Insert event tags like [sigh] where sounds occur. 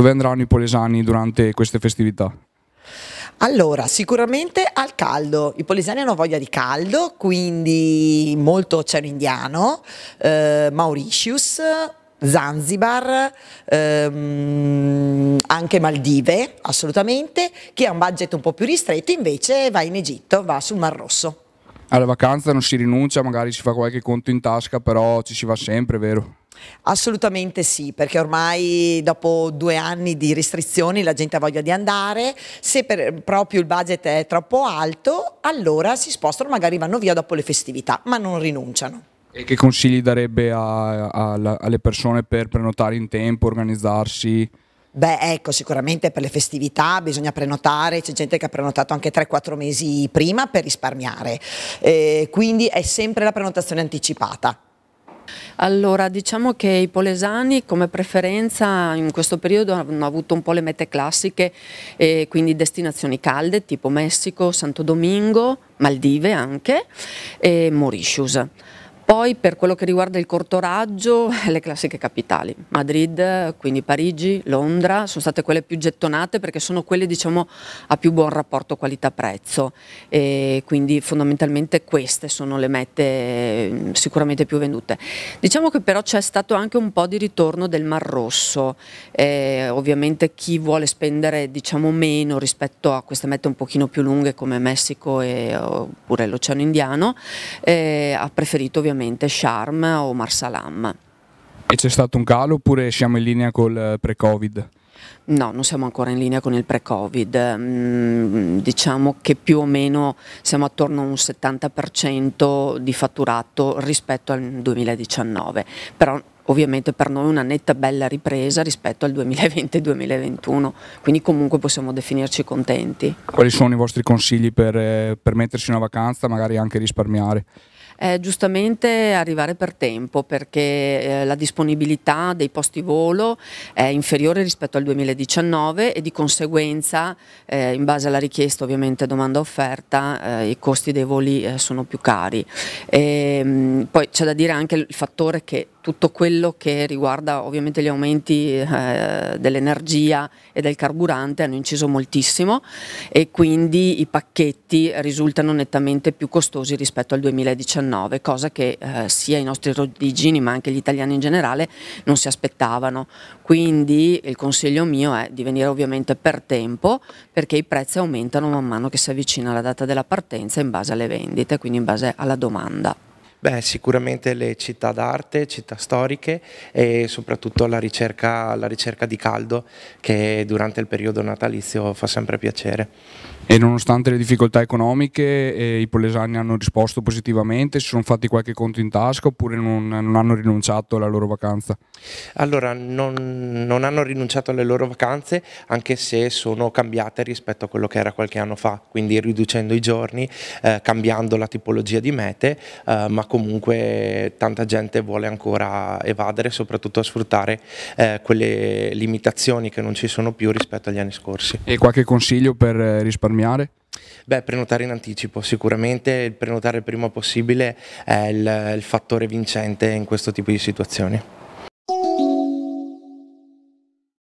Dove andranno i polesani durante queste festività? Allora, sicuramente al caldo, i polesani hanno voglia di caldo, quindi molto oceano indiano, eh, Mauritius, Zanzibar, ehm, anche Maldive, assolutamente, chi ha un budget un po' più ristretto invece va in Egitto, va sul Mar Rosso. Alla vacanza non si rinuncia, magari si fa qualche conto in tasca, però ci si va sempre, vero? Assolutamente sì, perché ormai dopo due anni di restrizioni la gente ha voglia di andare, se proprio il budget è troppo alto, allora si spostano, magari vanno via dopo le festività, ma non rinunciano. E che consigli darebbe a, a, a, alle persone per prenotare in tempo, organizzarsi? Beh, ecco, sicuramente per le festività bisogna prenotare, c'è gente che ha prenotato anche 3-4 mesi prima per risparmiare, eh, quindi è sempre la prenotazione anticipata. Allora, diciamo che i polesani come preferenza in questo periodo hanno avuto un po' le mete classiche, eh, quindi destinazioni calde tipo Messico, Santo Domingo, Maldive anche e Mauritius. Poi per quello che riguarda il corto raggio, [laughs] le classiche capitali, Madrid, quindi Parigi, Londra, sono state quelle più gettonate perché sono quelle diciamo, a più buon rapporto qualità-prezzo e quindi fondamentalmente queste sono le mete mm, sicuramente più vendute. Diciamo che però c'è stato anche un po' di ritorno del Mar Rosso, eh, ovviamente chi vuole spendere diciamo, meno rispetto a queste mete un pochino più lunghe come Messico e, oppure l'Oceano Indiano eh, ha preferito ovviamente sicuramente Sharm o Marsalam. E c'è stato un calo oppure siamo in linea col eh, pre-Covid? No, non siamo ancora in linea con il pre-Covid, mm, diciamo che più o meno siamo attorno a un 70% di fatturato rispetto al 2019, però ovviamente per noi una netta bella ripresa rispetto al 2020-2021, quindi comunque possiamo definirci contenti. Quali sono i vostri consigli per, eh, per mettersi una vacanza, magari anche risparmiare? Eh, giustamente arrivare per tempo perché eh, la disponibilità dei posti volo è inferiore rispetto al 2019 e di conseguenza eh, in base alla richiesta ovviamente domanda offerta eh, i costi dei voli eh, sono più cari. E, ehm, mh, poi c'è da dire anche il fattore che tutto quello che riguarda ovviamente gli aumenti eh, dell'energia e del carburante hanno inciso moltissimo e quindi i pacchetti risultano nettamente più costosi rispetto al 2019 cosa che eh, sia i nostri origini ma anche gli italiani in generale non si aspettavano. Quindi il consiglio mio è di venire ovviamente per tempo perché i prezzi aumentano man mano che si avvicina la data della partenza in base alle vendite, quindi in base alla domanda. Beh, sicuramente le città d'arte, città storiche e soprattutto la ricerca, la ricerca di caldo che durante il periodo natalizio fa sempre piacere e nonostante le difficoltà economiche eh, i polesani hanno risposto positivamente, si sono fatti qualche conto in tasca oppure non, non hanno rinunciato alla loro vacanza? Allora, non, non, hanno rinunciato alle loro vacanze anche se sono cambiate rispetto a quello che era qualche anno fa, quindi riducendo i giorni, eh, cambiando la tipologia di mete, eh, ma comunque tanta gente vuole ancora evadere, soprattutto a sfruttare eh, quelle limitazioni che non ci sono più rispetto agli anni scorsi. E qualche consiglio per eh, risparmiare? risparmiare? Beh, prenotare in anticipo, sicuramente il prenotare il prima possibile è il, il fattore vincente in questo tipo di situazioni.